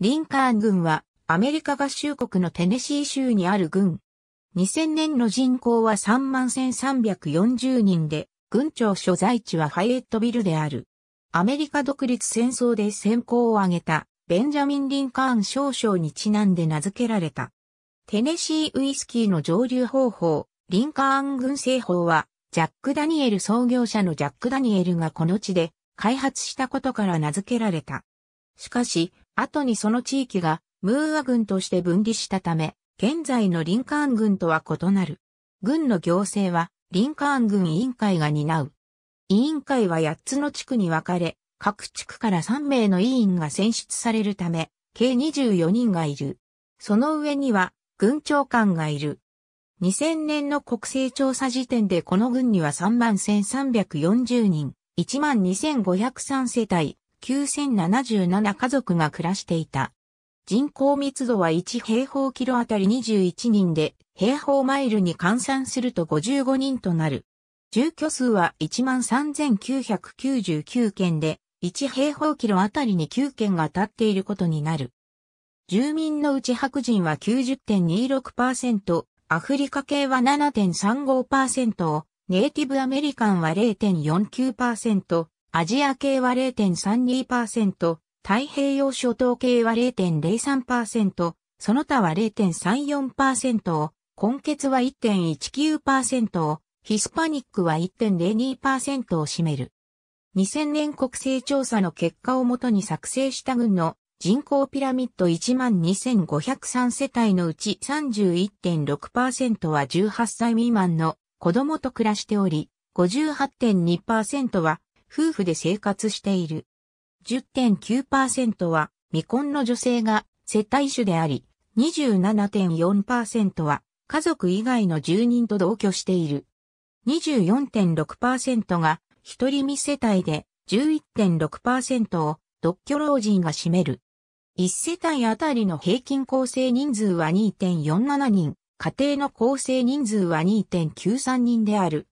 リンカーン軍はアメリカ合衆国のテネシー州にある軍。2000年の人口は31,340人で、軍庁所在地はハイエットビルである。アメリカ独立戦争で戦功を挙げたベンジャミン・リンカーン少将にちなんで名付けられた。テネシーウイスキーの蒸留方法、リンカーン軍製法は、ジャック・ダニエル創業者のジャック・ダニエルがこの地で開発したことから名付けられた。しかし、後にその地域がムーア軍として分離したため、現在のリンカーン軍とは異なる。軍の行政は、リンカーン軍委員会が担う。委員会は8つの地区に分かれ、各地区から3名の委員が選出されるため、計24人がいる。その上には、軍長官がいる。2000年の国勢調査時点でこの軍には3万1340人、1万2503世帯、9077家族が暮らしていた。人口密度は1平方キロあたり21人で、平方マイルに換算すると55人となる。住居数は13,999件で、1平方キロあたりに9件が立っていることになる。住民のうち白人は90.26%、アフリカ系は7.35%を、ネイティブアメリカンは0.49%、アジア系は0.32%、太平洋諸島系は0.03%、その他は0.34%を、根血は1.19%を、ヒスパニックは1.02%を占める。2000年国勢調査の結果をもとに作成した軍の人口ピラミッド12,503世帯のうち31.6%は18歳未満の子供と暮らしており、58.2%は夫婦で生活している。10.9%は未婚の女性が世帯主であり、27.4%は家族以外の住人と同居している。24.6%が一人未世帯で11.6%を独居老人が占める。1世帯あたりの平均構成人数は2.47人、家庭の構成人数は2.93人である。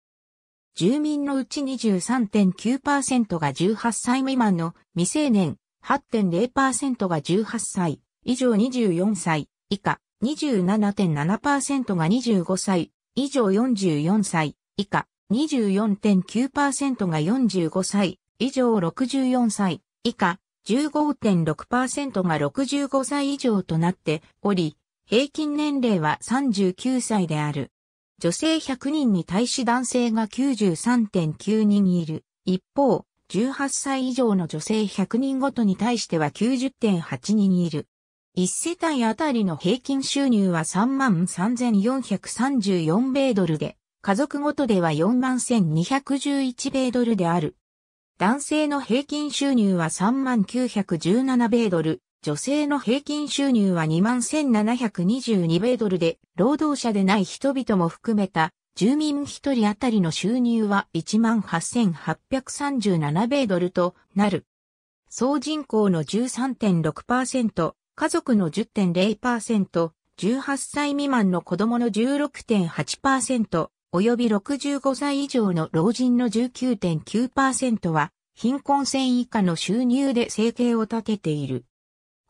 住民のうち23.9%が18歳未満の未成年、8.0%が18歳、以上24歳、以下、27.7%が25歳、以上44歳、以下、24.9%が45歳、以上64歳、以下、15.6%が65歳以上となっており、平均年齢は39歳である。女性100人に対し男性が93.9人いる。一方、18歳以上の女性100人ごとに対しては90.8人いる。1世帯あたりの平均収入は33,434米ドルで、家族ごとでは41,211米ドルである。男性の平均収入は3917米ドル、女性の平均収入は21,722米ドルで、労働者でない人々も含めた、住民1人当たりの収入は18,837米ドルとなる。総人口の13.6%、家族の10.0%、18歳未満の子供の16.8%、及び65歳以上の老人の19.9%は、貧困線以下の収入で生計を立てている。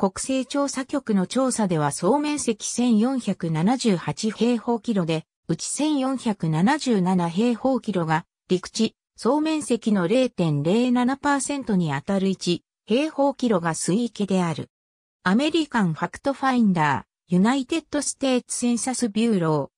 国勢調査局の調査では総面積1478平方キロで、うち1477平方キロが陸地、総面積の0.07%にあたる1平方キロが水域である。アメリカンファクトファインダー、ユナイテッドステーツセンサスビューロー。